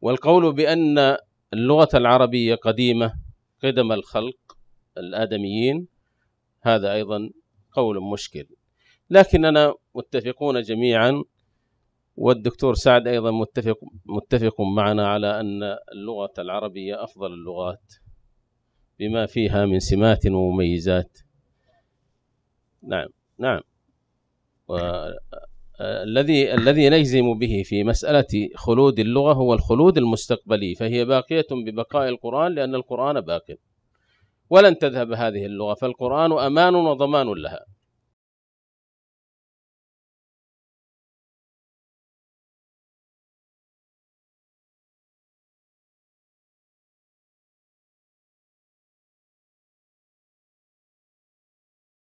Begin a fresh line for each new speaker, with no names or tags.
والقول بأن اللغة العربية قديمة قدم الخلق الآدميين هذا أيضا قول مشكل لكننا متفقون جميعا والدكتور سعد أيضا متفق متفق معنا على أن اللغة العربية أفضل اللغات بما فيها من
سمات ومميزات
نعم نعم الذي الذي نجزم به في مسألة خلود اللغة هو الخلود المستقبلي فهي باقية ببقاء القرآن لأن القرآن باق ولن تذهب هذه اللغة فالقرآن أمان وضمان لها